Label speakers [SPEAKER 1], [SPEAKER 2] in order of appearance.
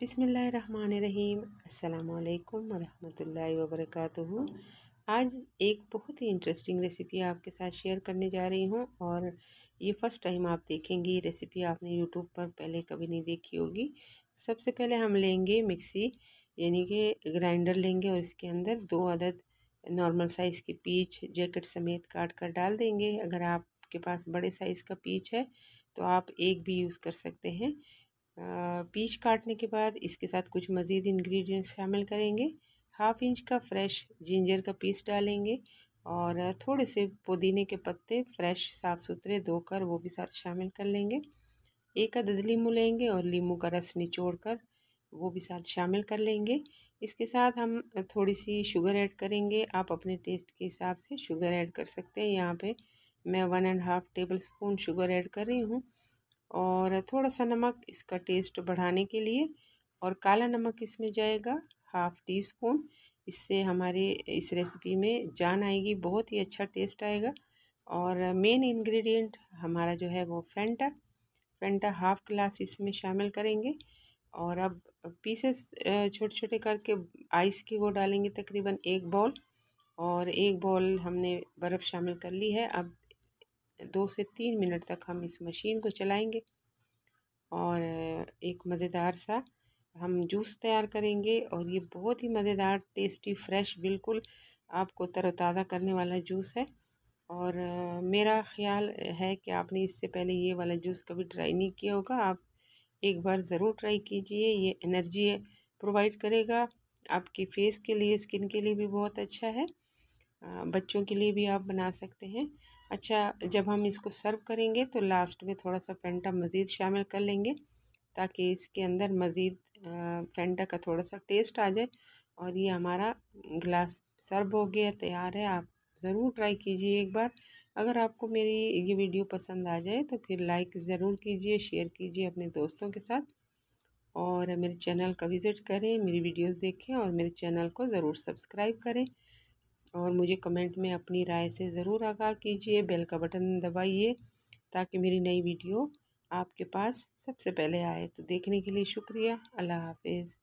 [SPEAKER 1] बिसमीम् अल्लाम वरहमतुल्लाहि वबरकातुहु आज एक बहुत ही इंटरेस्टिंग रेसिपी आपके साथ शेयर करने जा रही हूँ और ये फ़र्स्ट टाइम आप देखेंगे रेसिपी आपने यूट्यूब पर पहले कभी नहीं देखी होगी सबसे पहले हम लेंगे मिक्सी यानी कि ग्राइंडर लेंगे और इसके अंदर दो अदद नॉर्मल साइज़ की पीच जैकेट समेत काट कर डाल देंगे अगर आपके पास बड़े साइज़ का पीच है तो आप एक भी यूज़ कर सकते हैं पीच काटने के बाद इसके साथ कुछ मज़ीद इंग्रेडिएंट्स शामिल करेंगे हाफ इंच का फ्रेश जिंजर का पीस डालेंगे और थोड़े से पुदीने के पत्ते फ्रेश साफ़ सुथरे धोकर वो भी साथ शामिल कर लेंगे एक अदद लीमू लेंगे और लीमू का रस निचोड़ कर वो भी साथ शामिल कर लेंगे इसके साथ हम थोड़ी सी शुगर ऐड करेंगे आप अपने टेस्ट के हिसाब से शुगर ऐड कर सकते हैं यहाँ पे मैं one and half tablespoon sugar add कर रही हूँ और थोड़ा सा नमक इसका टेस्ट बढ़ाने के लिए और काला नमक इसमें जाएगा हाफ़ टी स्पून इससे हमारे इस रेसिपी में जान आएगी बहुत ही अच्छा टेस्ट आएगा और मेन इंग्रेडिएंट हमारा जो है वो फेंटा फेंटा हाफ़ ग्लास इसमें शामिल करेंगे और अब पीसेस छोटे छोटे करके आइस की वो डालेंगे तकरीबन एक बॉल और एक बॉल हमने बर्फ़ शामिल कर ली है अब दो से तीन मिनट तक हम इस मशीन को चलाएंगे और एक मज़ेदार सा हम जूस तैयार करेंगे और ये बहुत ही मज़ेदार टेस्टी फ्रेश बिल्कुल आपको तरोताज़ा करने वाला जूस है और मेरा ख्याल है कि आपने इससे पहले ये वाला जूस कभी ट्राई नहीं किया होगा आप एक बार ज़रूर ट्राई कीजिए ये एनर्जी प्रोवाइड करेगा आपके फेस के लिए स्किन के लिए भी बहुत अच्छा है बच्चों के लिए भी आप बना सकते हैं अच्छा जब हम इसको सर्व करेंगे तो लास्ट में थोड़ा सा फेंटा मज़ीद शामिल कर लेंगे ताकि इसके अंदर मज़ीद फेंटा का थोड़ा सा टेस्ट आ जाए और ये हमारा गिलास सर्व हो गया तैयार है आप ज़रूर ट्राई कीजिए एक बार अगर आपको मेरी ये वीडियो पसंद आ जाए तो फिर लाइक ज़रूर कीजिए शेयर कीजिए अपने दोस्तों के साथ और मेरे चैनल का विज़िट करें मेरी वीडियोस देखें और मेरे चैनल को ज़रूर सब्सक्राइब करें और मुझे कमेंट में अपनी राय से ज़रूर आगाह कीजिए बेल का बटन दबाइए ताकि मेरी नई वीडियो आपके पास सबसे पहले आए तो देखने के लिए शुक्रिया अल्लाह हाफिज़